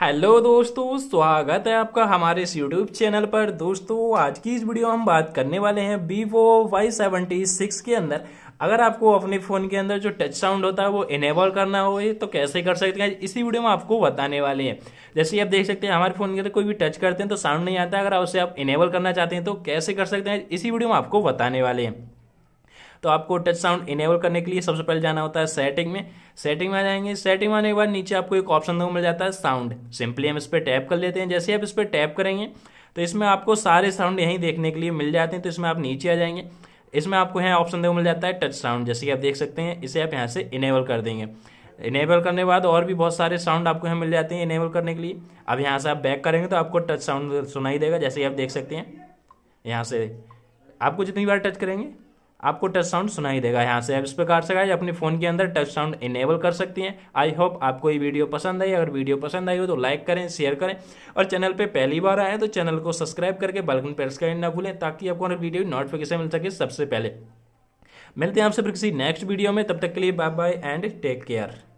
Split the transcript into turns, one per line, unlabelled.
hello दोस्तों स्वागत है आपका हमारे इस यूट्यूब चैनल पर दोस्तों आज की इस वीडियो हम बात करने वाले हैं वीवो वाई सेवेंटी सिक्स के अंदर अगर आपको अपने फ़ोन के अंदर जो टच साउंड होता है वो इनेबल करना हो तो कैसे कर सकते हैं इसी वीडियो में आपको बताने वाले हैं जैसे आप देख सकते हैं हमारे फ़ोन के अंदर कोई भी टच करते हैं तो साउंड नहीं आता अगर उसे आप इनेबल करना चाहते हैं तो कैसे कर सकते हैं इसी वीडियो में आपको बताने वाले हैं तो आपको टच साउंड इनेबल करने के लिए सबसे पहले जाना होता है सेटिंग में सेटिंग में आ जाएंगे सेटिंग में आने के बाद नीचे आपको एक ऑप्शन मिल जाता है साउंड सिंपली हम इस पर टैप कर लेते हैं जैसे आप इस पर टैप करेंगे तो इसमें आपको सारे साउंड यहीं देखने के लिए मिल जाते हैं तो इसमें आप नीचे आ जाएंगे इसमें आपको यहाँ ऑप्शन देखो मिल जाता है टच साउंड जैसे कि आप देख सकते हैं इसे आप यहाँ से इनेबल कर देंगे इनेबल करने के बाद और भी बहुत सारे साउंड आपको यहाँ मिल जाते हैं इनेबल करने के लिए अब यहाँ से आप बैक करेंगे तो आपको टच साउंड सुनाई देगा जैसे कि आप देख सकते हैं यहाँ से आपको जितनी बार टच करेंगे आपको टच साउंड सुनाई देगा यहाँ से आप इस प्रकार से गाइज अपने फ़ोन के अंदर टच साउंड इनेबल कर सकती हैं आई होप आपको ये वीडियो पसंद आई अगर वीडियो पसंद आई हो तो लाइक करें शेयर करें और चैनल पे पहली बार आए तो चैनल को सब्सक्राइब करके बेलकन प्रेस करें ना भूलें ताकि आपको हमारी वीडियो नोटिफिकेशन मिल सके सबसे पहले मिलते हैं आपसे फिर किसी नेक्स्ट वीडियो में तब तक के लिए bye bye and take care